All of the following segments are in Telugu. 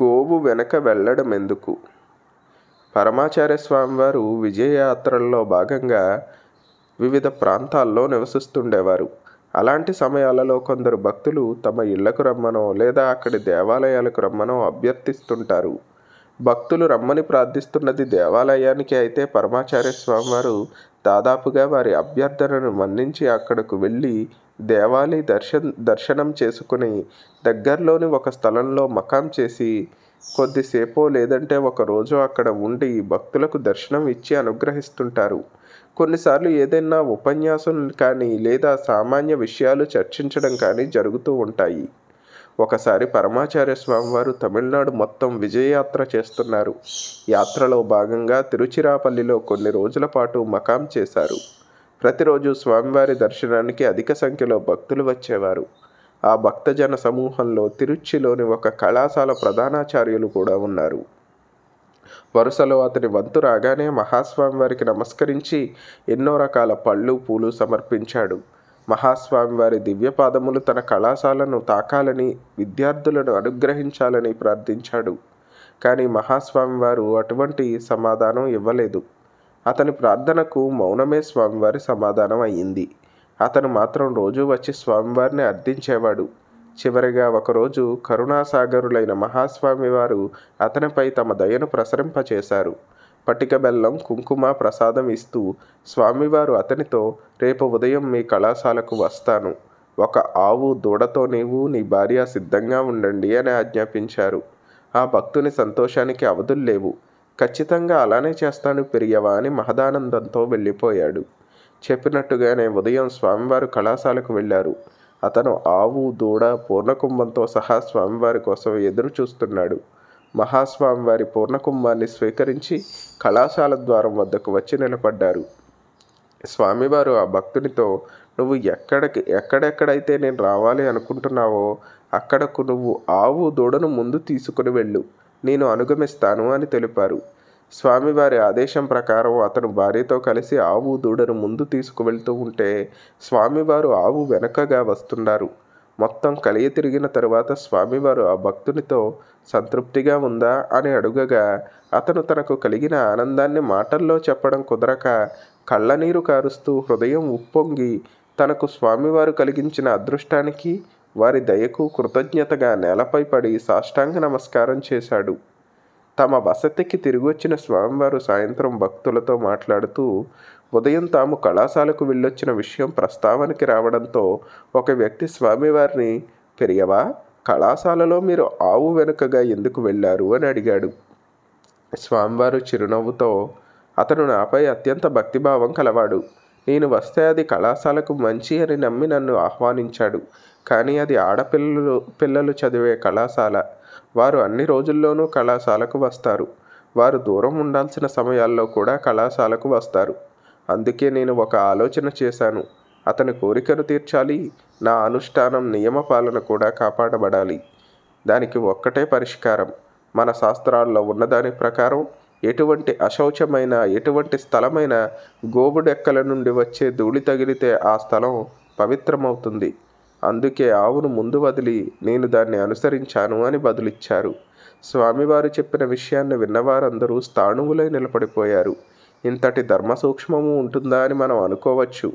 గోవు వెనక వెళ్ళడం ఎందుకు పరమాచార్య స్వామివారు విజయయాత్రల్లో భాగంగా వివిధ ప్రాంతాల్లో నివసిస్తుండేవారు అలాంటి సమయాలలో కొందరు భక్తులు తమ ఇళ్లకు రమ్మనో లేదా అక్కడి దేవాలయాలకు రమ్మనో అభ్యర్థిస్తుంటారు భక్తులు రమ్మని ప్రార్థిస్తున్నది దేవాలయానికి అయితే పరమాచార్య స్వామి వారు దాదాపుగా వారి అభ్యర్థనను మన్నించి అక్కడకు వెళ్ళి దేవాలయ దర్శన్ దర్శనం చేసుకుని దగ్గరలోని ఒక స్థలంలో మకాం చేసి కొద్దిసేపో లేదంటే ఒక రోజు అక్కడ ఉండి భక్తులకు దర్శనం ఇచ్చి అనుగ్రహిస్తుంటారు కొన్నిసార్లు ఏదైనా ఉపన్యాసం కానీ లేదా సామాన్య విషయాలు చర్చించడం కానీ జరుగుతూ ఉంటాయి ఒకసారి పరమాచార్య స్వామివారు తమిళనాడు మొత్తం విజయయాత్ర చేస్తున్నారు యాత్రలో భాగంగా తిరుచిరాపల్లిలో కొన్ని రోజుల పాటు మకాం చేశారు ప్రతిరోజు స్వామివారి దర్శనానికి అధిక సంఖ్యలో భక్తులు వచ్చేవారు ఆ భక్తజన సమూహంలో తిరుచిలోని ఒక కళాశాల ప్రధానాచార్యులు కూడా ఉన్నారు వరుసలో అతని వంతు రాగానే మహాస్వామి వారికి నమస్కరించి ఎన్నో రకాల పళ్ళు పూలు సమర్పించాడు మహాస్వామి వారి దివ్యపాదములు తన కళాశాలను తాకాలని విద్యార్థులను అనుగ్రహించాలని ప్రార్థించాడు కానీ మహాస్వామి వారు అటువంటి సమాధానం ఇవ్వలేదు అతని ప్రార్థనకు మౌనమే స్వామివారి సమాధానం అయ్యింది అతను మాత్రం రోజు వచ్చి స్వామివారిని అర్థించేవాడు చివరిగా ఒకరోజు కరుణాసాగరులైన మహాస్వామి వారు అతనిపై తమ దయను ప్రసరింపచేశారు పటిక బెల్లం కుంకుమ ప్రసాదం ఇస్తూ స్వామివారు అతనితో రేపు ఉదయం మీ కళాశాలకు వస్తాను ఒక ఆవు దూడతో నీవు నీ భార్య సిద్ధంగా ఉండండి అని ఆజ్ఞాపించారు ఆ భక్తుని సంతోషానికి అవధులు లేవు ఖచ్చితంగా అలానే చేస్తాను పెరియవా అని మహదానందంతో వెళ్ళిపోయాడు చెప్పినట్టుగానే ఉదయం స్వామివారు కళాశాలకు వెళ్ళారు అతను ఆవు దూడ పూర్ణకుంభంతో సహా స్వామివారి కోసం ఎదురు చూస్తున్నాడు మహాస్వామి వారి పూర్ణకుంభాన్ని స్వీకరించి కళాశాల ద్వారం వద్దకు వచ్చి నిలబడ్డారు స్వామివారు ఆ భక్తునితో నువ్వు ఎక్కడికి ఎక్కడెక్కడైతే నేను రావాలి అనుకుంటున్నావో అక్కడకు నువ్వు ఆవు దూడను ముందు తీసుకుని వెళ్ళు నేను అనుగమిస్తాను అని తెలిపారు స్వామివారి ఆదేశం ప్రకారం అతను భార్యతో కలిసి ఆవు దూడను ముందు తీసుకువెళ్తూ ఉంటే స్వామివారు ఆవు వెనకగా వస్తున్నారు మొత్తం కలిగి తిరిగిన తరువాత స్వామివారు ఆ భక్తునితో సంతృప్తిగా ఉందా అని అడుగగా అతను తనకు కలిగిన ఆనందాన్ని మాటల్లో చెప్పడం కుదరక కళ్ళనీరు కారుస్తూ హృదయం ఉప్పొంగి తనకు స్వామివారు కలిగించిన అదృష్టానికి వారి దయకు కృతజ్ఞతగా నేలపై పడి సాష్టాంగ నమస్కారం చేశాడు తమ వసతికి తిరిగి వచ్చిన స్వామివారు సాయంత్రం భక్తులతో మాట్లాడుతూ ఉదయం తాము కళాశాలకు వెళ్ళొచ్చిన విషయం ప్రస్తావనకి రావడంతో ఒక వ్యక్తి స్వామివారిని పెరియవా కళాశాలలో మీరు ఆవు వెనుకగా ఎందుకు వెళ్ళారు అని అడిగాడు స్వామివారు చిరునవ్వుతో అతను నాపై అత్యంత భక్తిభావం కలవాడు నేను వస్తే అది కళాశాలకు మంచి అని నమ్మి నన్ను ఆహ్వానించాడు కానీ అది ఆడపిల్లలు పిల్లలు చదివే కళాశాల వారు అన్ని రోజుల్లోనూ కళాశాలకు వస్తారు వారు దూరం ఉండాల్సిన సమయాల్లో కూడా కళాశాలకు వస్తారు అందుకే నేను ఒక ఆలోచన చేశాను అతని కోరికను తీర్చాలి నా అనుష్ఠానం పాలన కూడా కాపాడబడాలి దానికి ఒక్కటే పరిష్కారం మన శాస్త్రాల్లో ఉన్నదాని ప్రకారం ఎటువంటి అశౌచమైన ఎటువంటి స్థలమైన గోవుడెక్కల నుండి వచ్చే ధూళి తగిలితే ఆ స్థలం పవిత్రమవుతుంది అందుకే ఆవును ముందు వదిలి నేను దాన్ని అనుసరించాను అని బదులిచ్చారు స్వామివారు చెప్పిన విషయాన్ని విన్నవారందరూ స్థాణువులై నిలబడిపోయారు ఇంతటి ధర్మ సూక్ష్మము ఉంటుందా అని మనం అనుకోవచ్చు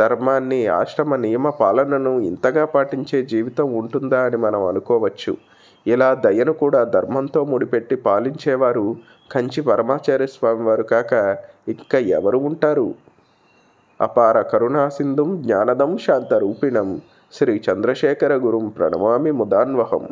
ధర్మాన్ని ఆశ్రమ నియమ పాలనను ఇంతగా పాటించే జీవితం ఉంటుందా అని మనం అనుకోవచ్చు ఇలా దయను కూడా ధర్మంతో ముడిపెట్టి పాలించేవారు కంచి పరమాచార్య స్వామి వారు కాక ఇంకా ఎవరు ఉంటారు అపార కరుణాసింధుం జ్ఞానదం శాంతరూపిణం శ్రీ చంద్రశేఖర గురుం ప్రణమామి ముదాన్వహం